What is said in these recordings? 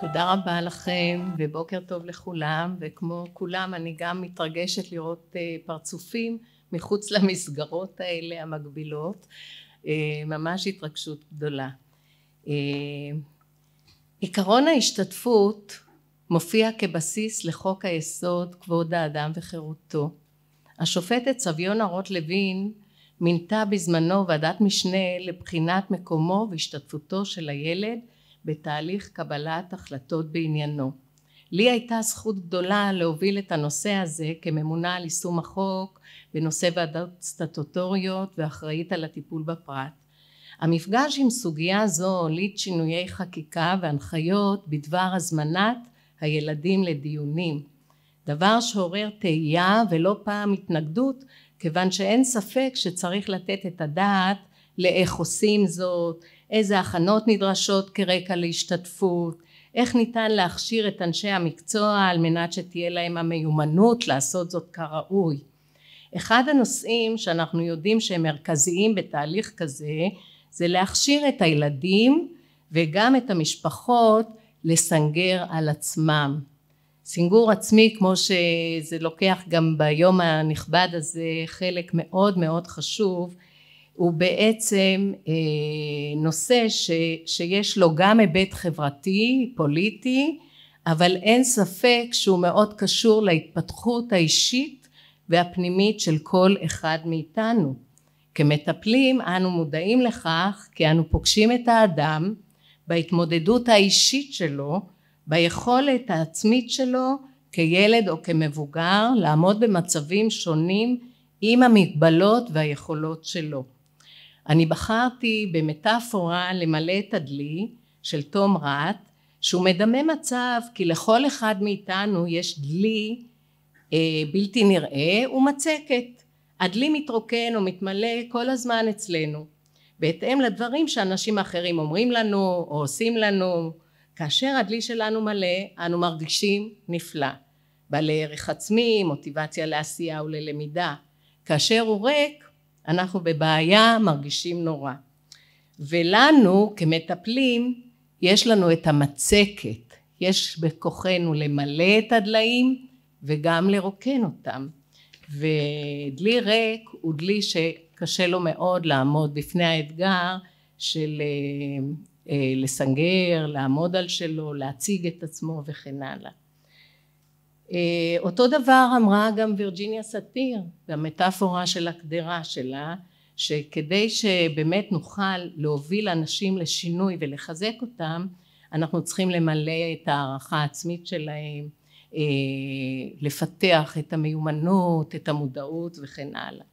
תודה רבה לכם ובוקר טוב לכולם וכמו כולם אני גם מתרגשת לראות אה, פרצופים מחוץ למסגרות האלה המגבילות אה, ממש התרגשות גדולה. אה, עקרון ההשתתפות מופיע כבסיס לחוק היסוד כבוד האדם וחירותו. השופטת סביונה רוט לוין מינתה בזמנו ועדת משנה לבחינת מקומו והשתתפותו של הילד בתהליך קבלת החלטות בעניינו. לי הייתה זכות גדולה להוביל את הנושא הזה כממונה על יישום החוק בנושא ועדות סטטוטוריות ואחראית על הטיפול בפרט. המפגש עם סוגיה זו הוליד שינויי חקיקה והנחיות בדבר הזמנת הילדים לדיונים דבר שעורר תהייה ולא פעם התנגדות כיוון שאין ספק שצריך לתת את הדעת לאיך עושים זאת איזה הכנות נדרשות כרקע להשתתפות, איך ניתן להכשיר את אנשי המקצוע על מנת שתהיה להם המיומנות לעשות זאת כראוי. אחד הנושאים שאנחנו יודעים שהם מרכזיים בתהליך כזה זה להכשיר את הילדים וגם את המשפחות לסנגר על עצמם. סינגור עצמי כמו שזה לוקח גם ביום הנכבד הזה חלק מאוד מאוד חשוב הוא בעצם אה, נושא ש, שיש לו גם היבט חברתי, פוליטי, אבל אין ספק שהוא מאוד קשור להתפתחות האישית והפנימית של כל אחד מאיתנו. כמטפלים אנו מודעים לכך כי אנו פוגשים את האדם בהתמודדות האישית שלו, ביכולת העצמית שלו כילד או כמבוגר לעמוד במצבים שונים עם המגבלות והיכולות שלו. אני בחרתי במטאפורה למלא את הדלי של תום רת שהוא מדמה מצב כי לכל אחד מאיתנו יש דלי אה, בלתי נראה ומצקת הדלי מתרוקן או מתמלא כל הזמן אצלנו בהתאם לדברים שאנשים אחרים אומרים לנו או עושים לנו כאשר הדלי שלנו מלא אנו מרגישים נפלא בעלי ערך עצמי מוטיבציה לעשייה וללמידה כאשר הוא ריק אנחנו בבעיה, מרגישים נורא. ולנו כמטפלים יש לנו את המצקת, יש בכוחנו למלא את הדליים וגם לרוקן אותם. ודלי ריק הוא דלי שקשה לו מאוד לעמוד בפני האתגר של אה, אה, לסנגר, לעמוד על שלו, להציג את עצמו וכן הלאה. אה, אותו דבר אמרה גם וירג'יניה סאטיר במטאפורה של הקדרה שלה שכדי שבאמת נוכל להוביל אנשים לשינוי ולחזק אותם אנחנו צריכים למלא את ההערכה העצמית שלהם אה, לפתח את המיומנות את המודעות וכן הלאה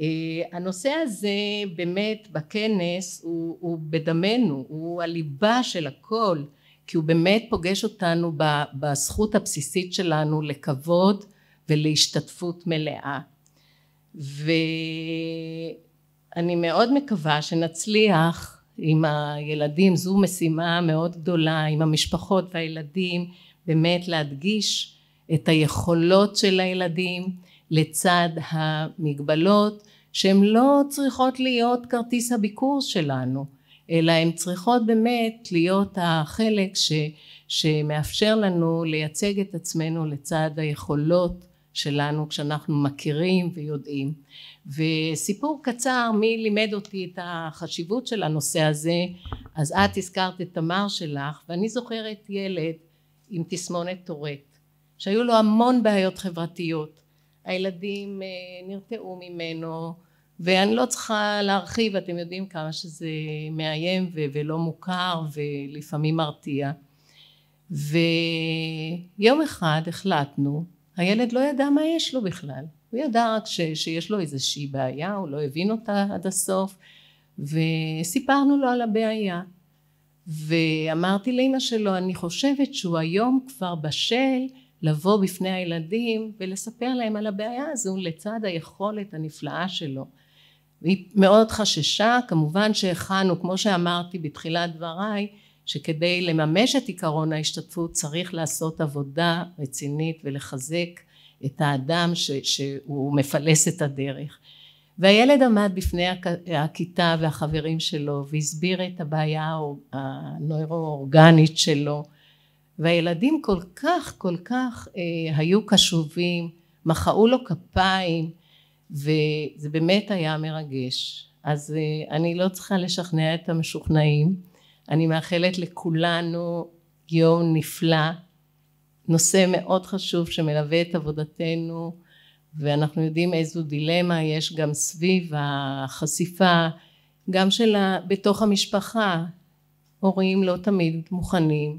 אה, הנושא הזה באמת בכנס הוא, הוא בדמנו הוא הליבה של הכל כי הוא באמת פוגש אותנו בזכות הבסיסית שלנו לכבוד ולהשתתפות מלאה ואני מאוד מקווה שנצליח עם הילדים זו משימה מאוד גדולה עם המשפחות והילדים באמת להדגיש את היכולות של הילדים לצד המגבלות שהן לא צריכות להיות כרטיס הביקור שלנו אלא הן צריכות באמת להיות החלק ש, שמאפשר לנו לייצג את עצמנו לצד היכולות שלנו כשאנחנו מכירים ויודעים וסיפור קצר מי לימד אותי את החשיבות של הנושא הזה אז את הזכרת את תמר שלך ואני זוכרת ילד עם תסמונת טורט שהיו לו המון בעיות חברתיות הילדים אה, נרתעו ממנו ואני לא צריכה להרחיב, אתם יודעים כמה שזה מאיים ו- ולא מוכר ולפעמים מרתיע. ויום אחד החלטנו, הילד לא ידע מה יש לו בכלל, הוא ידע רק ש- שיש לו איזושהי בעיה, הוא לא הבין אותה עד הסוף, וסיפרנו לו על הבעיה. ואמרתי לאימא שלו, אני חושבת שהוא היום כבר בשל לבוא בפני הילדים ולספר להם על הבעיה הזו לצד היכולת הנפלאה שלו. והיא מאוד חששה כמובן שהכנו כמו שאמרתי בתחילת דבריי שכדי לממש את עיקרון ההשתתפות צריך לעשות עבודה רצינית ולחזק את האדם ש, שהוא מפלס את הדרך והילד עמד בפני הכיתה והחברים שלו והסביר את הבעיה הנוירו-אורגנית שלו והילדים כל כך כל כך אה, היו קשובים מחאו לו כפיים וזה באמת היה מרגש. אז אה, אני לא צריכה לשכנע את המשוכנעים. אני מאחלת לכולנו יום נפלא, נושא מאוד חשוב שמלווה את עבודתנו ואנחנו יודעים איזו דילמה יש גם סביב החשיפה גם שלה בתוך המשפחה הורים לא תמיד מוכנים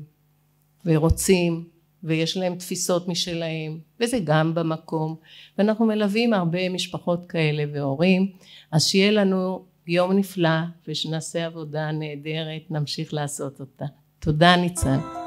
ורוצים ויש להם תפיסות משלהם וזה גם במקום ואנחנו מלווים הרבה משפחות כאלה והורים אז שיהיה לנו יום נפלא ושנעשה עבודה נהדרת נמשיך לעשות אותה תודה ניצן